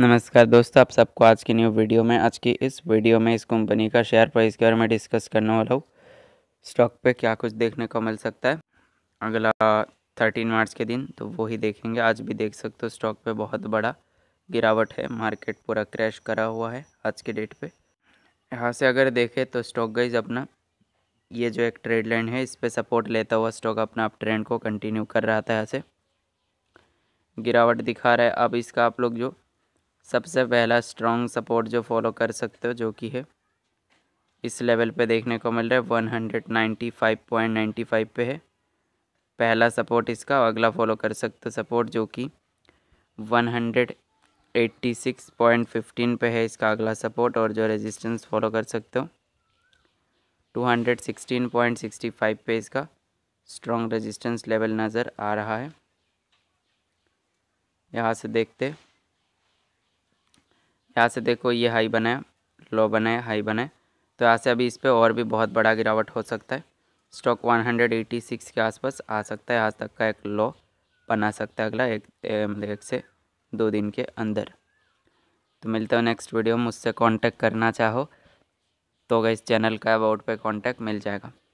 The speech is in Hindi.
नमस्कार दोस्तों आप सबको आज की न्यू वीडियो में आज की इस वीडियो में इस कंपनी का शेयर प्राइस के बारे में डिस्कस करने वाला हूँ स्टॉक पे क्या कुछ देखने को मिल सकता है अगला थर्टीन मार्च के दिन तो वो ही देखेंगे आज भी देख सकते हो स्टॉक पे बहुत बड़ा गिरावट है मार्केट पूरा क्रैश करा हुआ है आज के डेट पर यहाँ से अगर देखें तो स्टॉक गईज अपना ये जो एक ट्रेड लाइन है इस पर सपोर्ट लेता हुआ स्टॉक अपना आप ट्रेंड को कंटिन्यू कर रहा था यहाँ से गिरावट दिखा रहा है अब इसका आप लोग जो सबसे पहला स्ट्रॉन्ग सपोर्ट जो फॉलो कर सकते हो जो कि है इस लेवल पे देखने को मिल रहा है one hundred ninety five point ninety five पर है पहला सपोर्ट इसका अगला फॉलो कर सकते हो सपोर्ट जो कि one hundred eighty six point fifteen पर है इसका अगला सपोर्ट और जो रेजिस्टेंस फॉलो कर सकते हो two hundred sixteen point sixty five पे इसका स्ट्रॉन्ग रेजिस्टेंस लेवल नज़र आ रहा है यहाँ से देखते यहाँ से देखो ये हाई है लो है हाई है तो यहाँ से अभी इस पर और भी बहुत बड़ा गिरावट हो सकता है स्टॉक 186 के आसपास आ सकता है आज तक का एक लो बना सकता है अगला एक मतलब एक से दो दिन के अंदर तो मिलते हो नेक्स्ट वीडियो मुझसे कांटेक्ट करना चाहो तो इस चैनल का अबाउट पे कांटेक्ट मिल जाएगा